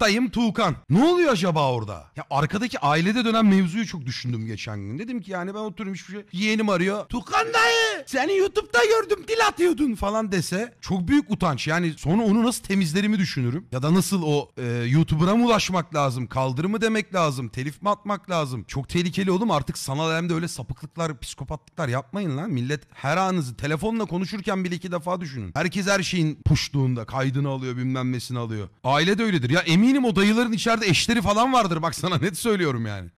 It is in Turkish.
Dayım Tuğkan. Ne oluyor acaba orada? Ya arkadaki ailede dönen mevzuyu çok düşündüm geçen gün. Dedim ki yani ben oturmuş bir şey. Yeğenim arıyor. Tuğkan dayı seni YouTube'da gördüm dil atıyordun falan dese. Çok büyük utanç. Yani sonra onu nasıl temizlerimi düşünürüm. Ya da nasıl o e, YouTuber'a mı ulaşmak lazım? Kaldır mı demek lazım? Telif mi atmak lazım? Çok tehlikeli oğlum artık sanal alemde öyle sapıklıklar, psikopatlıklar yapmayın lan. Millet her anınızı telefonla konuşurken bile iki defa düşünün. Herkes her şeyin puşluğunda kaydını alıyor bilmem nesini alıyor. Aile de öyledir. Ya emin eminim o dayıların içeride eşleri falan vardır bak sana net söylüyorum yani.